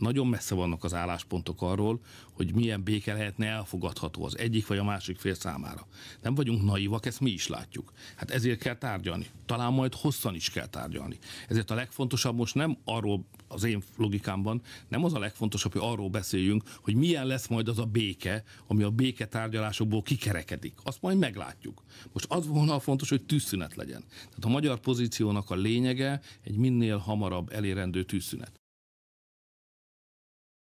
nagyon messze vannak az álláspontok arról, hogy milyen béke lehetne elfogadható az egyik vagy a másik fél számára. Nem vagyunk naivak, ezt mi is látjuk. Hát ezért kell tárgyalni. Talán majd hosszan is kell tárgyalni. Ezért a legfontosabb most nem arról, az én logikámban, nem az a legfontosabb, hogy arról beszéljünk, hogy milyen lesz majd az a béke, ami a béke tárgyalásokból kikerekedik. Azt majd meglátjuk. Most az volna a fontos, hogy tűzszünet legyen. Tehát a magyar pozíciónak a lényege egy minél hamarabb elérendő tűzszünet.